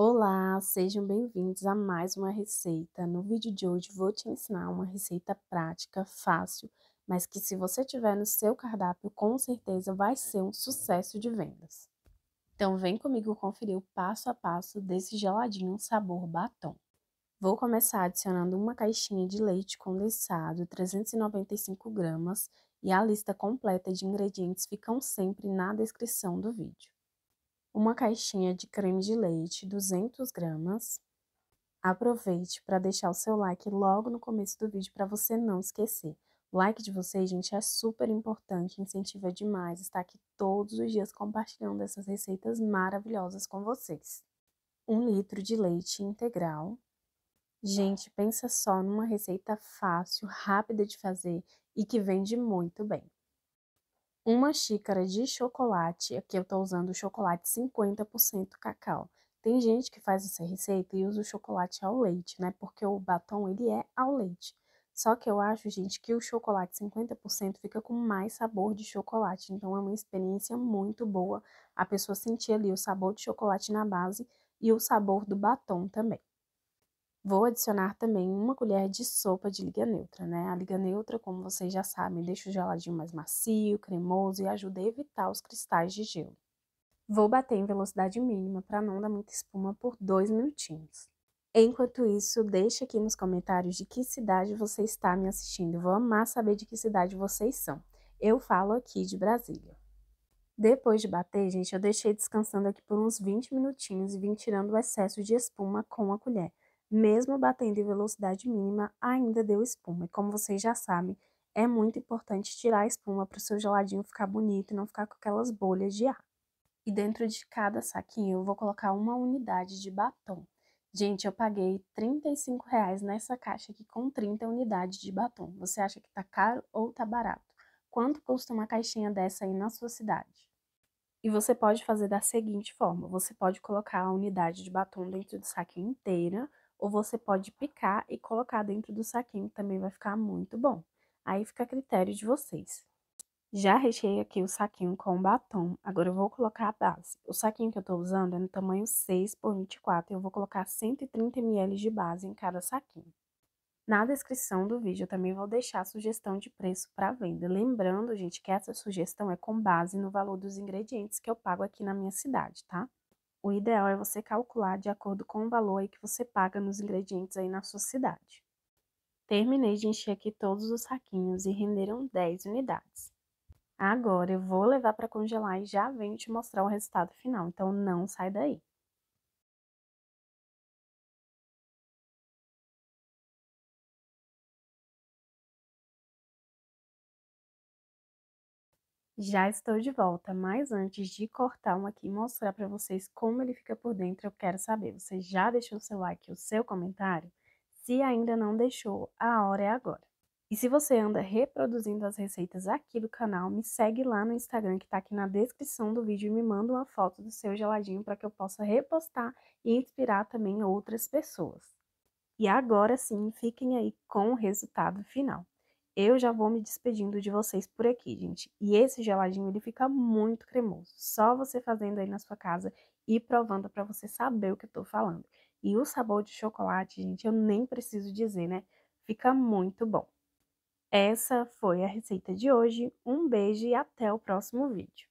Olá, sejam bem-vindos a mais uma receita. No vídeo de hoje vou te ensinar uma receita prática, fácil, mas que se você tiver no seu cardápio, com certeza vai ser um sucesso de vendas. Então vem comigo conferir o passo a passo desse geladinho sabor batom. Vou começar adicionando uma caixinha de leite condensado, 395 gramas, e a lista completa de ingredientes ficam sempre na descrição do vídeo uma caixinha de creme de leite, 200 gramas. Aproveite para deixar o seu like logo no começo do vídeo para você não esquecer. O like de vocês, gente, é super importante, incentiva demais estar aqui todos os dias compartilhando essas receitas maravilhosas com vocês. Um litro de leite integral. Gente, pensa só numa receita fácil, rápida de fazer e que vende muito bem uma xícara de chocolate, aqui eu estou usando chocolate 50% cacau. Tem gente que faz essa receita e usa o chocolate ao leite, né? Porque o batom ele é ao leite. Só que eu acho, gente, que o chocolate 50% fica com mais sabor de chocolate. Então é uma experiência muito boa a pessoa sentir ali o sabor de chocolate na base e o sabor do batom também. Vou adicionar também uma colher de sopa de liga neutra, né? A liga neutra, como vocês já sabem, deixa o geladinho mais macio, cremoso e ajuda a evitar os cristais de gelo. Vou bater em velocidade mínima para não dar muita espuma por dois minutinhos. Enquanto isso, deixe aqui nos comentários de que cidade você está me assistindo. Vou amar saber de que cidade vocês são. Eu falo aqui de Brasília. Depois de bater, gente, eu deixei descansando aqui por uns 20 minutinhos e vim tirando o excesso de espuma com a colher mesmo batendo em velocidade mínima, ainda deu espuma. E como vocês já sabem, é muito importante tirar a espuma para o seu geladinho ficar bonito e não ficar com aquelas bolhas de ar. E dentro de cada saquinho eu vou colocar uma unidade de batom. Gente, eu paguei R$35 nessa caixa aqui com 30 unidades de batom. Você acha que tá caro ou tá barato? Quanto custa uma caixinha dessa aí na sua cidade? E você pode fazer da seguinte forma: você pode colocar a unidade de batom dentro do saquinho inteira, ou você pode picar e colocar dentro do saquinho, também vai ficar muito bom. Aí fica a critério de vocês. Já recheei aqui o saquinho com batom, agora eu vou colocar a base. O saquinho que eu tô usando é no tamanho 6 por 24 e eu vou colocar 130 ml de base em cada saquinho. Na descrição do vídeo eu também vou deixar a sugestão de preço para venda. Lembrando, gente, que essa sugestão é com base no valor dos ingredientes que eu pago aqui na minha cidade, tá? O ideal é você calcular de acordo com o valor que você paga nos ingredientes aí na sua cidade. Terminei de encher aqui todos os saquinhos e renderam 10 unidades. Agora eu vou levar para congelar e já venho te mostrar o resultado final, então não sai daí. Já estou de volta, mas antes de cortar um aqui e mostrar para vocês como ele fica por dentro, eu quero saber, você já deixou seu like e o seu comentário? Se ainda não deixou, a hora é agora. E se você anda reproduzindo as receitas aqui do canal, me segue lá no Instagram que está aqui na descrição do vídeo e me manda uma foto do seu geladinho para que eu possa repostar e inspirar também outras pessoas. E agora sim, fiquem aí com o resultado final. Eu já vou me despedindo de vocês por aqui, gente. E esse geladinho ele fica muito cremoso. Só você fazendo aí na sua casa e provando para você saber o que eu tô falando. E o sabor de chocolate, gente, eu nem preciso dizer, né? Fica muito bom. Essa foi a receita de hoje. Um beijo e até o próximo vídeo.